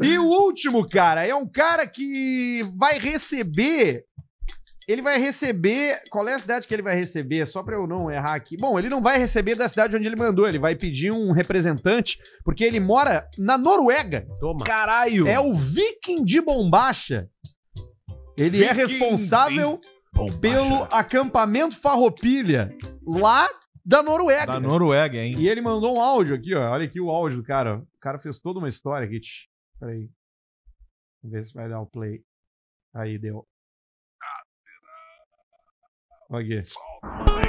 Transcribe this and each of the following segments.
E o último, cara, é um cara que vai receber. Ele vai receber. Qual é a cidade que ele vai receber? Só pra eu não errar aqui. Bom, ele não vai receber da cidade onde ele mandou. Ele vai pedir um representante, porque ele mora na Noruega. Toma. Caralho. É o Viking de Bombacha. Ele é Viking é responsável Bombacha. pelo acampamento Farropilha lá da Noruega. Da Noruega, hein? E ele mandou um áudio aqui, ó. Olha aqui o áudio do cara. O cara fez toda uma história aqui. Peraí. Vamos ver se vai dar o play. Aí deu. Aqui.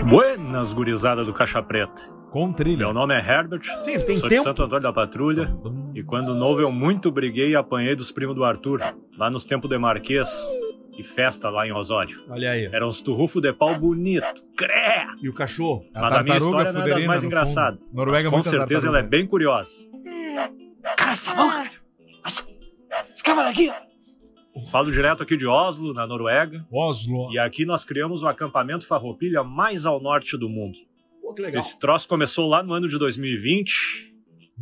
Buenas, gurizada do Caixa Preta. Com trilha. Meu nome é Herbert. Sim, tem sou tempo. de Santo Antônio da Patrulha. E quando novo eu muito briguei e apanhei dos primos do Arthur, lá nos tempos de Marquês e festa lá em Osório. Olha aí. Era uns turrufos de pau bonito. Cré! E o cachorro. Mas a, minha história não é das mais engraçadas. Noruega Mas, é com certeza ela é bem curiosa. Cara, essa mão, cara. Falo direto aqui de Oslo, na Noruega. Oslo. E aqui nós criamos o acampamento Farroupilha mais ao norte do mundo. Pô, que legal. Esse troço começou lá no ano de 2020,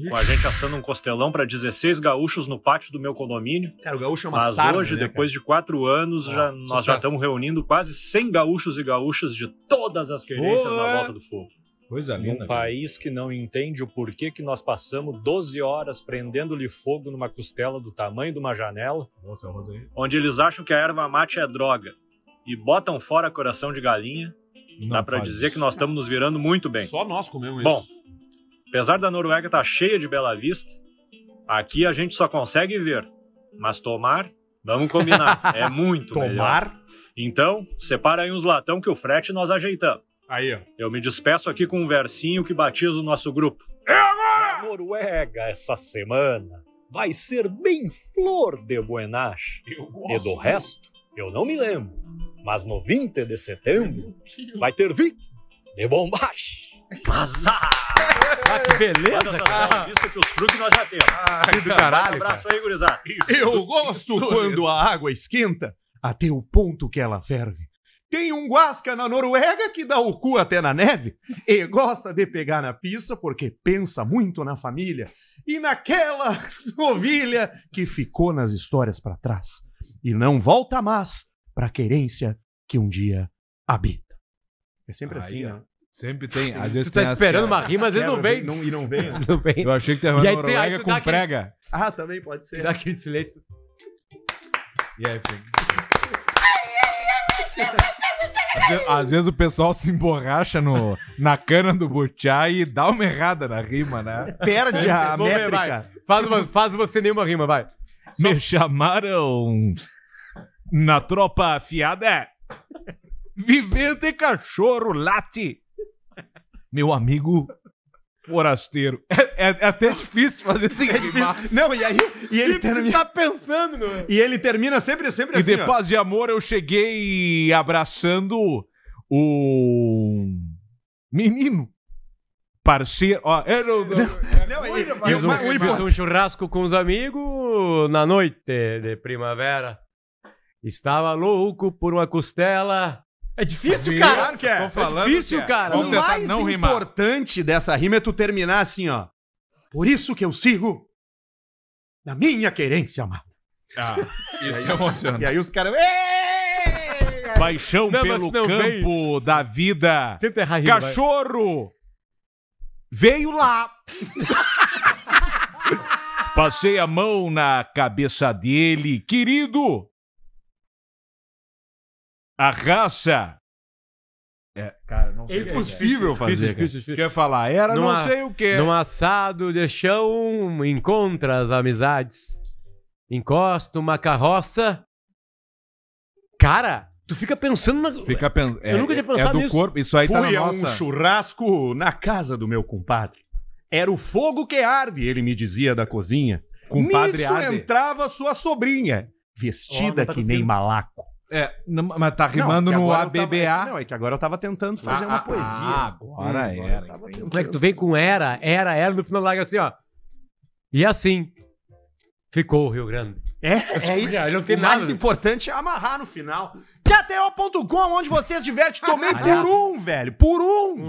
com a gente assando um costelão para 16 gaúchos no pátio do meu condomínio. Cara, o gaúcho é uma Mas hoje, né, depois cara? de quatro anos, ah, já, nós já estamos reunindo quase 100 gaúchos e gaúchas de todas as querências Boa. na volta do fogo. Coisa linda. Um país que não entende o porquê que nós passamos 12 horas prendendo-lhe fogo numa costela do tamanho de uma janela. Nossa, é rosa aí. Onde eles acham que a erva mate é droga e botam fora coração de galinha. Não Dá para dizer isso. que nós estamos nos virando muito bem. Só nós comemos Bom, isso. Bom, apesar da Noruega estar tá cheia de bela vista, aqui a gente só consegue ver. Mas tomar, vamos combinar, é muito tomar? melhor. Tomar? Então, separa aí uns latão que o frete nós ajeitamos. Aí, ó. Eu me despeço aqui com um versinho que batiza o nosso grupo. É agora! Na Noruega, essa semana, vai ser bem flor de Buenache. Eu gosto. E do resto, eu não me lembro. Mas no 20 de setembro, vai ter Vic de Bombas. Azar! Ah, que beleza, cara. Tá visto que os frutos nós já temos. Ah, que do caralho. Um abraço aí, gurizada. Eu gosto quando a água esquenta até o ponto que ela ferve. Tem um guasca na Noruega que dá o cu até na neve e gosta de pegar na pista porque pensa muito na família e naquela novilha que ficou nas histórias para trás e não volta mais para a querência que um dia habita. É sempre assim, Aí, assim, né? Sempre tem. Às vezes tu tá esperando uma rima, às vezes não vem. Não, e não vem. Né? não vem. Eu achei que tava na Noruega com prega. Aquele... Ah, também pode ser. Dá aquele silêncio. E aí, filho. Às vezes o pessoal se emborracha no, na cana do Buchá e dá uma errada na rima, né? Perde a Vamos ver, Faz, uma- faz você nenhuma rima, vai. Me chamaram na tropa afiada. Vivente cachorro late. Meu amigo forasteiro. É, é, é, até difícil fazer assim é difícil. Não, e aí e ele termina... tá pensando, meu. E ele termina sempre, sempre e assim, E de ó. paz e amor eu cheguei abraçando o menino parceiro. Ó, eu é, não, não, não, é não, fiz, um, fiz um churrasco com os amigos na noite de primavera. Estava louco por uma costela é difícil, cara. Claro que é. Tô é falando é difícil, que é. cara. o mais não importante rimar. dessa rima é tu terminar assim, ó. Por isso que eu sigo na minha querência, amado. Ah, isso é E aí os caras... Paixão não, pelo campo da vida. Tenta errar rima, Cachorro vai. veio lá. Passei a mão na cabeça dele. Querido, a raça. É, cara, não sei. É, é, é. impossível fazer. Difícil, difícil, difícil. Quer falar, era numa, não sei o quê. Num assado de chão, encontra as amizades. Encosta uma carroça. Cara, tu fica pensando na. Fica pens... Eu é, nunca tinha é pensado é do nisso. corpo, isso aí tá Fui tá na a um churrasco na casa do meu compadre. Era o fogo que arde, ele me dizia da cozinha. Compadre Nisso arde. entrava sua sobrinha, vestida oh, tá que nem malaco é, não, mas tá rimando não, no ABBA. É não, é que agora eu tava tentando fazer ah, uma poesia. Ah, agora, hum, era. Como é que tu vem com era, era, era, no final larga assim, ó. E assim ficou o Rio Grande. É, é isso. Não tem o nada. mais importante é amarrar no final. KTO.com, onde vocês divertem. Tomei por um, velho. Por um.